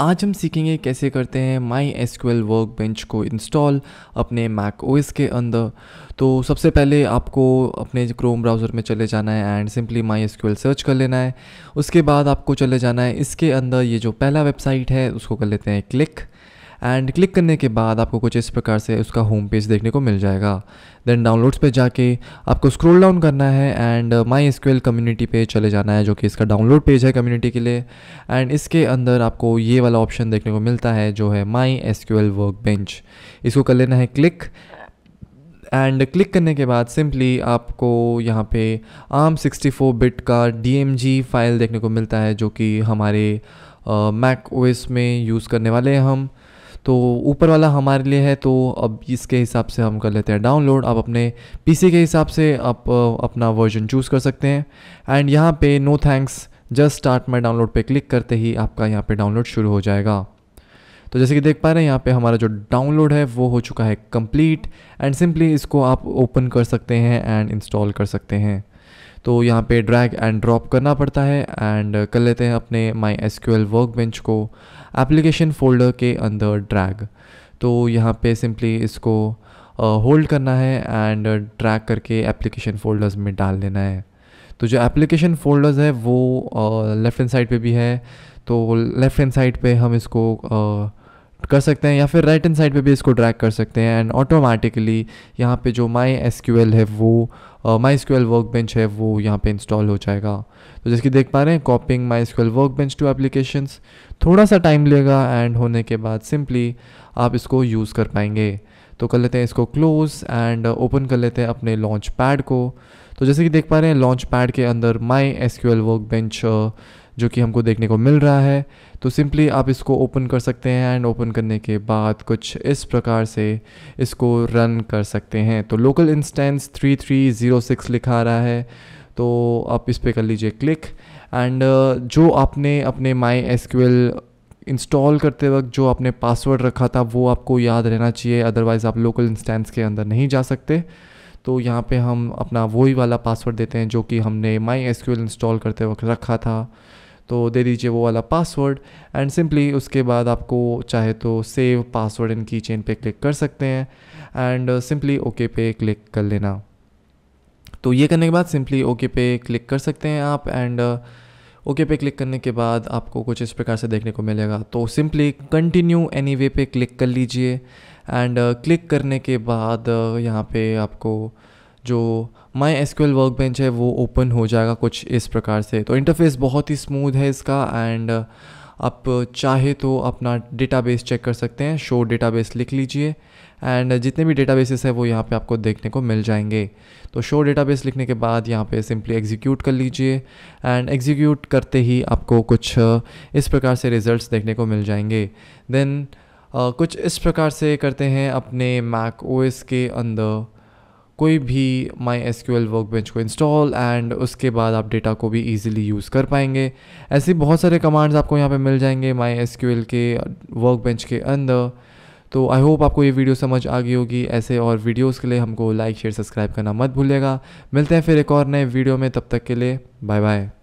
आज हम सीखेंगे कैसे करते हैं My S Q L workbench को इंस्टॉल अपने मैक ओएस के अंदर तो सबसे पहले आपको अपने क्रोम ब्राउज़र में चले जाना है and simply My S Q L search कर लेना है उसके बाद आपको चले जाना है इसके अंदर ये जो पहला वेबसाइट है उसको कर लेते हैं क्लिक एंड क्लिक करने के बाद आपको कुछ इस प्रकार से उसका होम पेज देखने को मिल जाएगा देन डाउनलोड्स पे जाके आपको स्क्रॉल डाउन करना है एंड माई एसक्यूएल कम्युनिटी पे चले जाना है जो कि इसका डाउनलोड पेज है कम्युनिटी के लिए एंड इसके अंदर आपको ये वाला ऑप्शन देखने को मिलता है जो है माई एसक्यूएल वर्क बेंच इसको कर लेना है क्लिक एंड क्लिक करने के बाद सिंपली आपको यहाँ पे आम 64 बिट का डी फाइल देखने को मिलता है जो कि हमारे मैक uh, ओएस में यूज़ करने वाले हैं हम तो ऊपर वाला हमारे लिए है तो अब इसके हिसाब से हम कर लेते हैं डाउनलोड आप अपने पीसी के हिसाब से आप अपना वर्जन चूज़ कर सकते हैं एंड यहाँ पे no thanks just start my download पे क्लिक करते ही आपका यहाँ पे डाउनलोड शुरू हो जाएगा तो जैसे कि देख पा रहे हैं यहाँ पे हमारा जो डाउनलोड है वो हो चुका है कंप्लीट एंड सिंपली इसको आप ओपन कर सकते हैं एंड इंस्टॉल कर सकते हैं तो यहाँ पे ड्रैग एंड ड्रॉप करना पड़ता है एंड कर लेते हैं अपने My S Q L workbench को एप्लीकेशन फोल्डर के अंदर ड्रैग तो यहाँ पे सिंपली इसको होल्ड uh, करना है एंड ड्रैग करके एप्लीकेशन फोल्डर्स में डाल देना है तो जो एप्लीकेशन फोल्डर्स है वो लेफ़्ट हैंड साइड पे भी है तो लेफ़्ट हैंड साइड पे हम इसको uh, कर सकते हैं या फिर राइट एंड साइड पे भी इसको ड्रैग कर सकते हैं एंड ऑटोमेटिकली यहाँ पे जो माई एस है वो माई एस वर्क बेंच है वो यहाँ पे इंस्टॉल हो जाएगा तो जैसे कि देख पा रहे हैं copying My S workbench to applications थोड़ा सा टाइम लेगा एंड होने के बाद सिंपली आप इसको यूज़ कर पाएंगे तो कर लेते हैं इसको क्लोज एंड ओपन कर लेते हैं अपने लॉन्च पैड को तो जैसे कि देख पा रहे हैं लॉन्च पैड के अंदर माई एस वर्क बेंच जो कि हमको देखने को मिल रहा है तो सिंपली आप इसको ओपन कर सकते हैं एंड ओपन करने के बाद कुछ इस प्रकार से इसको रन कर सकते हैं तो local instance three three zero six लिखा रहा है तो आप इस पर कर लीजिए क्लिक एंड uh, जो आपने अपने माई एस इंस्टॉल करते वक्त जो आपने पासवर्ड रखा था वो आपको याद रहना चाहिए अदरवाइज़ आप लोकल इंस्टेंस के अंदर नहीं जा सकते तो यहाँ पे हम अपना वही वाला पासवर्ड देते हैं जो कि हमने माई एस इंस्टॉल करते वक्त रखा था तो दे दीजिए वो वाला पासवर्ड एंड सिंपली उसके बाद आपको चाहे तो सेव पासवर्ड इन की चेन पर क्लिक कर सकते हैं एंड सिंपली ओके पे क्लिक कर लेना तो ये करने के बाद सिंपली ओके पे क्लिक कर सकते हैं आप एंड ओके uh, पे क्लिक करने के बाद आपको कुछ इस प्रकार से देखने को मिलेगा तो सिंपली कंटिन्यू एनी वे पे क्लिक कर लीजिए एंड क्लिक uh, करने के बाद uh, यहाँ पे आपको जो My S Q L workbench है वो ओपन हो जाएगा कुछ इस प्रकार से तो इंटरफेस बहुत ही स्मूथ है इसका एंड uh, आप चाहे तो अपना डेटाबेस चेक कर सकते हैं शो डेटाबेस लिख लीजिए एंड जितने भी डेटाबेसेस हैं वो यहाँ पे आपको देखने को मिल जाएंगे तो शो डेटाबेस लिखने के बाद यहाँ पे सिंपली एग्जीक्यूट कर लीजिए एंड एग्जीक्यूट करते ही आपको कुछ uh, इस प्रकार से रिजल्ट्स देखने को मिल जाएंगे देन uh, कुछ इस प्रकार से करते हैं अपने मैक ओ के अंदर कोई भी My S Q L workbench को इंस्टॉल एंड उसके बाद आप डेटा को भी ईजिली यूज़ कर पाएंगे ऐसे बहुत सारे कमांड्स आपको यहाँ पे मिल जाएंगे माई एस क्यू एल के वर्क बेंच के अंदर तो आई होप आपको ये वीडियो समझ आ गई होगी ऐसे और वीडियोज़ के लिए हमको लाइक शेयर सब्सक्राइब करना मत भूलिएगा मिलते हैं फिर एक और नए वीडियो में तब तक के लिए बाय बाय